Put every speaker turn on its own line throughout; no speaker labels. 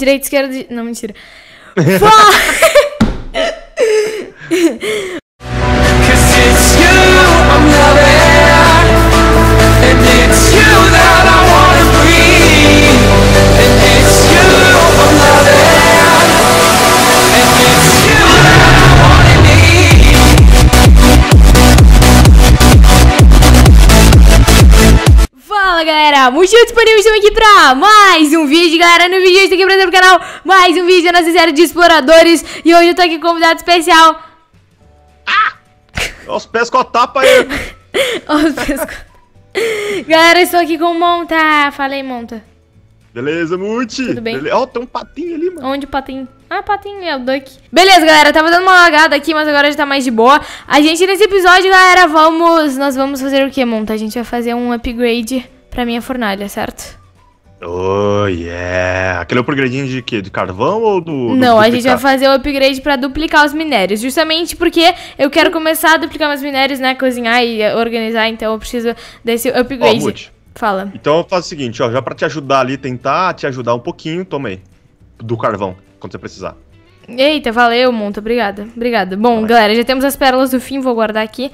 Direita, esquerda. Não, mentira. Fala! galera, muito disponível, estamos aqui pra mais um vídeo, galera, no vídeo estou aqui pra dentro canal, mais um vídeo da nossa série de exploradores, e hoje eu tô aqui com um convidado especial. Ah! Os pés com a tapa aí. Os pés com... galera, estou aqui com o Monta, falei Monta. Beleza, Muti. Tudo bem? Ó, oh, tem um patinho ali, mano. Onde o patinho? Ah, patinho, é o Duck. Beleza, galera, tava dando uma lagada aqui, mas agora já tá mais de boa. A gente, nesse episódio, galera, vamos... Nós vamos fazer o que, Monta? A gente vai fazer um upgrade pra minha é fornalha, certo? Oh, yeah! Aquele upgrade de quê? De carvão ou do. Não, a gente vai fazer o upgrade para duplicar os minérios. Justamente porque eu quero começar a duplicar meus minérios, né? Cozinhar e organizar, então eu preciso desse upgrade. Ó, Fala. Então faço o seguinte, ó, já para te ajudar ali, tentar te ajudar um pouquinho, tomei. Do carvão, quando você precisar. Eita, valeu, Monta. Obrigada. Obrigada. Bom, vai. galera, já temos as pérolas do fim, vou guardar aqui.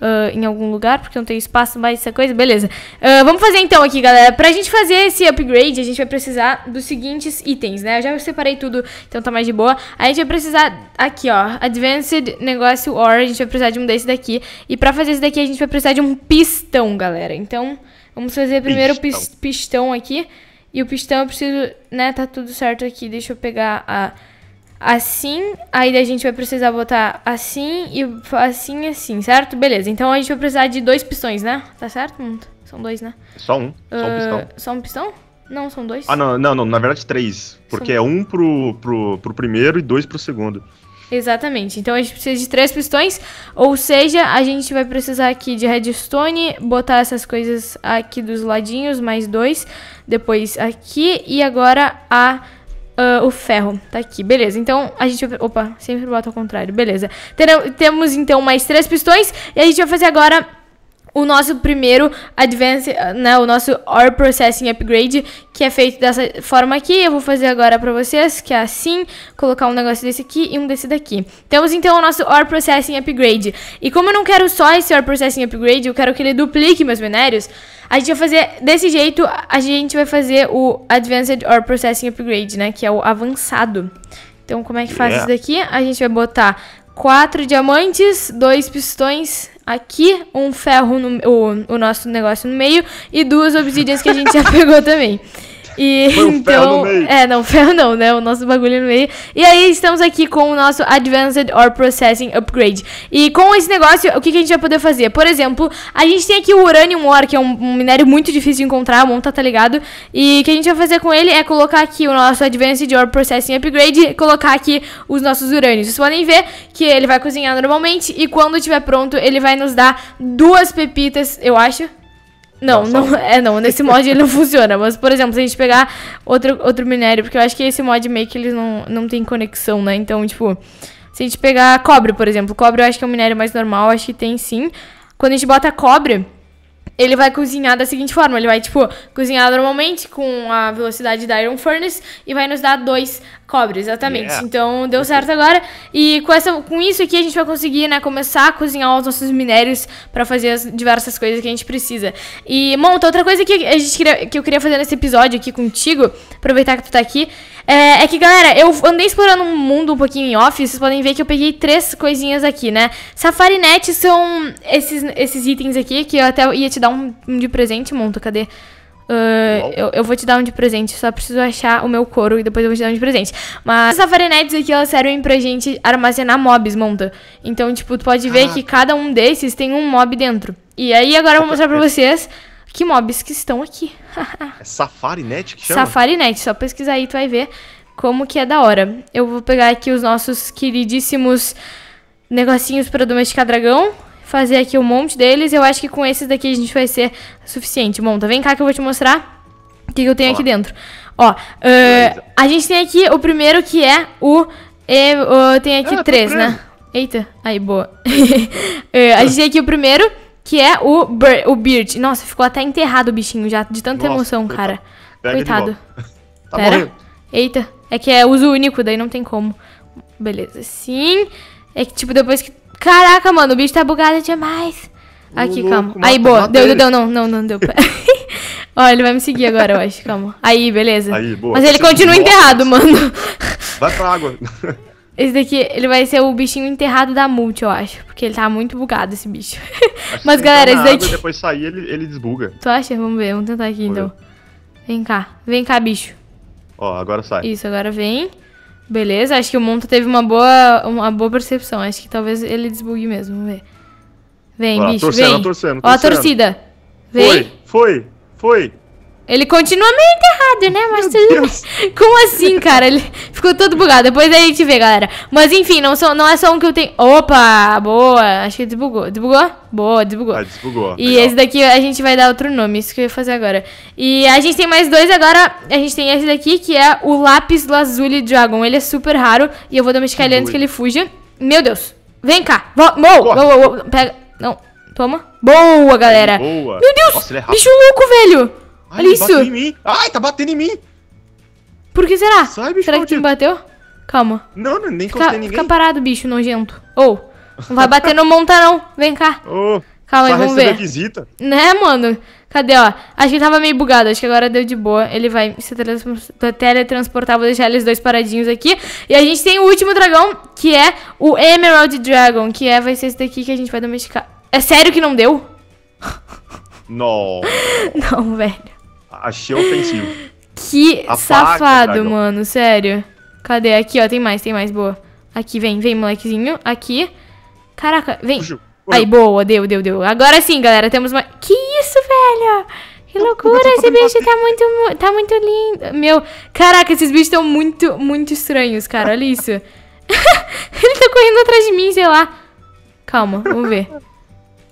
Uh, em algum lugar, porque não tem espaço mais essa coisa. Beleza. Uh, vamos fazer então aqui, galera. Pra gente fazer esse upgrade, a gente vai precisar dos seguintes itens, né? Eu já separei tudo, então tá mais de boa. A gente vai precisar aqui, ó. Advanced Negócio Ore. A gente vai precisar de um desse daqui. E pra fazer esse daqui, a gente vai precisar de um pistão, galera. Então, vamos fazer primeiro o pistão. pistão aqui. E o pistão eu preciso, né? Tá tudo certo aqui. Deixa eu pegar a assim, aí a gente vai precisar botar assim e assim assim, certo? Beleza, então a gente vai precisar de dois pistões, né? Tá certo, mundo? São dois, né? Só um, só um ah, pistão. só um pistão? Não, são dois. Ah, não, não, não na verdade três, porque são... é um pro, pro, pro primeiro e dois pro segundo. Exatamente, então a gente precisa de três pistões, ou seja, a gente vai precisar aqui de redstone, botar essas coisas aqui dos ladinhos, mais dois, depois aqui, e agora a Uh, o ferro. Tá aqui. Beleza. Então a gente. Opa, sempre bota ao contrário. Beleza. temos então mais três pistões. E a gente vai fazer agora o nosso primeiro advance ah, né, o nosso Or Processing Upgrade, que é feito dessa forma aqui. Eu vou fazer agora para vocês, que é assim, colocar um negócio desse aqui e um desse daqui. Temos então o nosso Or Processing Upgrade. E como eu não quero só esse Or Processing Upgrade, eu quero que ele duplique meus minérios, a gente vai fazer desse jeito, a gente vai fazer o Advanced Or Processing Upgrade, né, que é o avançado. Então, como é que faz yeah. isso daqui? A gente vai botar quatro diamantes, dois pistões aqui, um ferro, no, o, o nosso negócio no meio, e duas obsidians que a gente já pegou também. E Foi então, é, não, ferro não, né? O nosso bagulho no meio. E aí estamos aqui com o nosso Advanced or Processing Upgrade. E com esse negócio, o que, que a gente vai poder fazer? Por exemplo, a gente tem aqui o uranium ore, que é um, um minério muito difícil de encontrar, a monta tá ligado? E o que a gente vai fazer com ele é colocar aqui o nosso Advanced or Processing Upgrade, colocar aqui os nossos urânios. Vocês podem ver que ele vai cozinhar normalmente e quando estiver pronto, ele vai nos dar duas pepitas, eu acho. Não, não, é não. Nesse mod ele não funciona. Mas, por exemplo, se a gente pegar outro, outro minério, porque eu acho que esse mod meio que eles não, não tem conexão, né? Então, tipo, se a gente pegar cobre, por exemplo, cobre eu acho que é um minério mais normal, acho que tem sim. Quando a gente bota cobre, ele vai cozinhar da seguinte forma: ele vai, tipo, cozinhar normalmente com a velocidade da Iron Furnace e vai nos dar dois Cobre, exatamente. Yeah. Então deu certo agora. E com, essa, com isso aqui a gente vai conseguir, né, começar a cozinhar os nossos minérios para fazer as diversas coisas que a gente precisa. E, Monta, outra coisa que, a gente queria, que eu queria fazer nesse episódio aqui contigo, aproveitar que tu tá aqui, é, é que, galera, eu andei explorando um mundo um pouquinho em off, vocês podem ver que eu peguei três coisinhas aqui, né? Safarinet são esses, esses itens aqui que eu até ia te dar um, um de presente, Monta, cadê? Ah, eu, eu, vou te dar um de presente, só preciso achar o meu couro e depois eu vou te dar um de presente. Mas as varenetes aqui, elas servem pra gente armazenar mobs, monta. Então, tipo, tu pode ver ah. que cada um desses tem um mob dentro. E aí, agora eu vou mostrar pra vocês que mobs que estão aqui. é SafariNet que chama? SafariNet, só pesquisar aí, tu vai ver como que é da hora. Eu vou pegar aqui os nossos queridíssimos negocinhos pra domesticar dragão fazer aqui um monte deles. Eu acho que com esses daqui a gente vai ser suficiente. Bom, tá vem cá que eu vou te mostrar o que, que eu tenho aqui dentro. Ó, uh, a gente tem aqui o primeiro que é o... Uh, tem aqui ah, tá três, né? Eita, aí, boa. uh, a gente tem aqui o primeiro, que é o, Ber o Beard. Nossa, ficou até enterrado o bichinho já, de tanta Nossa, emoção, cara. Pega coitado. Tá Pera. Morrendo. Eita, é que é uso único, daí não tem como. Beleza, sim. É que, tipo, depois que Caraca, mano, o bicho tá bugado demais. Aqui, louco, calma. Aí, boa. Deu, deu, deu. Não, não, não deu. Ó, ele vai me seguir agora, eu acho. Calma. Aí, beleza. Aí, boa. Mas ele é continua enterrado, mano. Vai pra água. Esse daqui, ele vai ser o bichinho enterrado da multi, eu acho. Porque ele tá muito bugado, esse bicho.
Acho Mas, galera, esse daqui...
depois sair, ele, ele desbuga. Tu acha? Vamos ver. Vamos tentar aqui, então. Vem cá. Vem cá, bicho. Ó, agora sai. Isso, agora vem. Beleza, acho que o Monta teve uma boa, uma boa percepção. Acho que talvez ele desbugue mesmo, vamos ver. Vem, bicho, torcendo, vem. Torcendo, torcendo, Ó a torcida. Vem. Foi, foi, foi. Ele continua meio enterrado, né? Mas Meu tudo Deus. bem. Como assim, cara? Ele ficou todo bugado. Depois a gente vê, galera. Mas enfim, não, não é só um que eu tenho. Opa! Boa! Acho que desbugou. Desbugou? Boa, desbugou. Ah, desbugou. E Legal. esse daqui a gente vai dar outro nome, isso que eu ia fazer agora. E a gente tem mais dois agora. A gente tem esse daqui, que é o Lápis Lazuli Dragon. Ele é super raro. E eu vou domesticar ele antes que ele fuja. Meu Deus! Vem cá! Boa. pega. Não, toma. Boa, galera! Boa! Meu Deus! Nossa, é bicho louco, velho!
Ai, Olha isso! Em
mim. Ai, tá batendo em mim! Por que será? Sai, bicho, será que tu me bateu? Calma. Não, não nem fica, ninguém. Fica parado, bicho nojento. Ou, oh, não vai bater no monta não. Vem cá. Oh, Calma aí, vamos ver. Visita. Né, mano? Cadê, ó? Acho que tava meio bugado. Acho que agora deu de boa. Ele vai se teletransportar. Vou deixar eles dois paradinhos aqui. E a gente tem o último dragão, que é o Emerald Dragon. Que é, vai ser esse daqui que a gente vai domesticar. É sério que não deu? Não. não, velho. Achei ofensivo. Que safado, dragão. mano, sério. Cadê? Aqui, ó, tem mais, tem mais, boa. Aqui, vem, vem, molequezinho. Aqui. Caraca, vem. Aí, boa, deu, deu, deu. Agora sim, galera, temos mais... Que isso, velho? Que loucura, esse bicho tá muito, tá muito lindo. Meu, caraca, esses bichos estão muito, muito estranhos, cara, olha isso. Ele tá correndo atrás de mim, sei lá. Calma, vamos ver.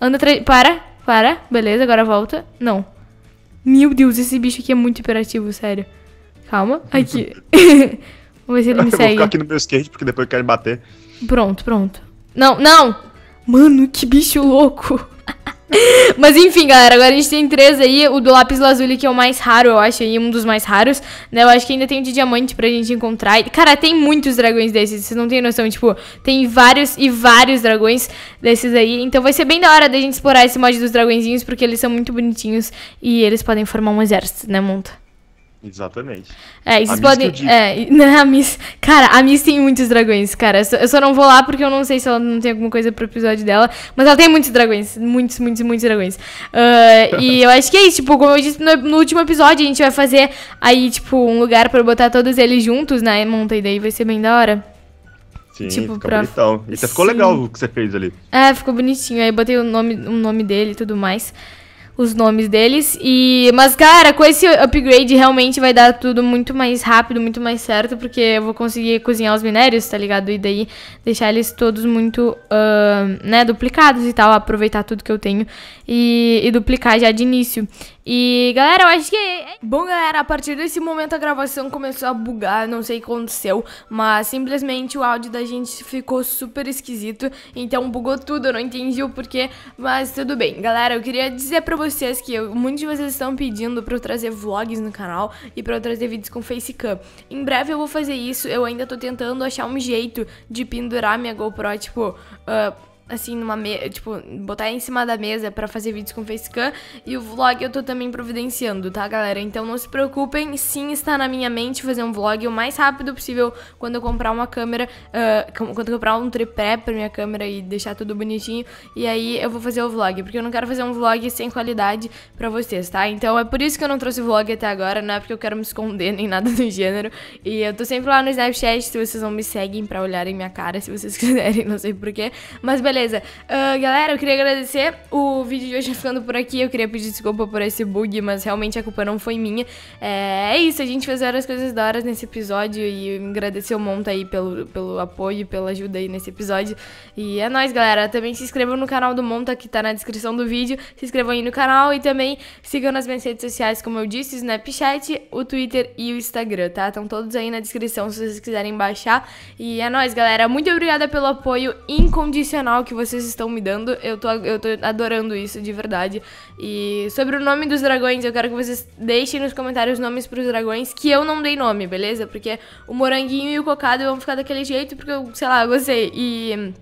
Anda atrás... Para, para. Beleza, agora volta. Não. Meu Deus, esse bicho aqui é muito hiperativo, sério. Calma, aqui. Vamos ver se ele me eu Vou ficar aqui no meu skate, porque depois eu quero bater. Pronto, pronto. Não, não! Mano, que bicho louco! Mas enfim, galera, agora a gente tem três aí. O do lápis lazuli, que é o mais raro, eu acho, aí, um dos mais raros, né? Eu acho que ainda tem o de diamante pra gente encontrar. cara, tem muitos dragões desses, vocês não têm noção, tipo, tem vários e vários dragões desses aí. Então vai ser bem da hora da gente explorar esse mod dos dragõezinhos, porque eles são muito bonitinhos e eles podem formar um exército, né, monta? Exatamente. É, vocês podem. É, né, a Miss. Cara, a Miss tem muitos dragões, cara. Eu só, eu só, não vou lá porque eu não sei se ela não tem alguma coisa pro episódio dela. Mas ela tem muitos dragões. Muitos, muitos, muitos dragões. Uh, e eu acho que é isso. Tipo, como eu disse no, no, último episódio, a gente vai fazer aí, tipo, um lugar pra botar todos eles juntos, né, Monta? E daí vai ser bem da hora. Sim, tipo, fica pra... bonitão. E até ficou Sim. legal o que você fez ali. É, ficou bonitinho. Aí botei o nome, o nome dele e tudo mais os nomes deles. E mas cara, com esse upgrade realmente vai dar tudo muito mais rápido, muito mais certo, porque eu vou conseguir cozinhar os minérios, tá ligado? E daí deixar eles todos muito, uh, né, duplicados e tal, aproveitar tudo que eu tenho e, e duplicar já de início. E galera, eu acho que. É, é Bom, galera, a partir desse momento a gravação começou a bugar, não sei o que aconteceu, mas simplesmente o áudio da gente ficou super esquisito, então bugou tudo, eu não entendi o porquê, mas tudo bem. Galera, eu queria dizer pra vocês que eu, muitos de vocês estão pedindo pra eu trazer vlogs no canal e pra eu trazer vídeos com facecam. Em breve eu vou fazer isso, eu ainda tô tentando achar um jeito de pendurar minha GoPro, tipo. Uh, assim, numa mesa tipo, botar em cima da mesa para fazer vídeos com facecam e o vlog eu tô também providenciando, tá, galera? Então não se preocupem, sim, está na minha mente fazer um vlog o mais rápido possível quando eu comprar uma câmera, uh, quando eu comprar um tripé pra minha câmera e deixar tudo bonitinho, e aí eu vou fazer o vlog, porque eu não quero fazer um vlog sem qualidade pra vocês, tá? Então é por isso que eu não trouxe vlog até agora, não é porque eu quero me esconder nem nada do gênero, e eu tô sempre lá no Snapchat, se vocês não me seguem pra olharem minha cara, se vocês quiserem, não sei porquê, mas beleza, beleza. Uh, galera, eu queria agradecer. O vídeo de hoje ficando por aqui. Eu queria pedir desculpa por esse bug, mas realmente a culpa não foi minha. É, é, isso, a gente fez várias coisas da hora nesse episódio e agradecer o Monta aí pelo, pelo apoio e pela ajuda aí nesse episódio. E é nóis, galera. Também se inscrevam no canal do Monta, que tá na descrição do vídeo. Se inscrevam aí no canal e também sigam nas minhas redes sociais, como eu disse, o Snapchat, o Twitter e o Instagram, tá? Estão todos aí na descrição se vocês quiserem baixar. E é nóis, galera. Muito obrigada pelo apoio incondicional que vocês estão me dando. Eu tô, eu tô adorando isso, de verdade. E sobre o nome dos dragões, eu quero que vocês deixem nos comentários nomes pros dragões que eu não dei nome, beleza? Porque o moranguinho e o cocado vão ficar daquele jeito porque eu, sei lá, eu gostei. E.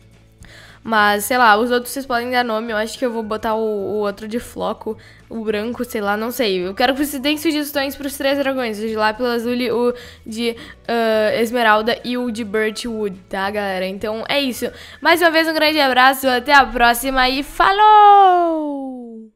Mas, sei lá, os outros vocês podem dar nome. Eu acho que eu vou botar o, o outro de floco, o branco, sei lá, não sei. Eu quero que vocês deem sugestões pros três dragões. O de lápis azul, o de uh, esmeralda e o de birchwood, tá, galera? Então é isso. Mais uma vez, um grande abraço, até a próxima e falou!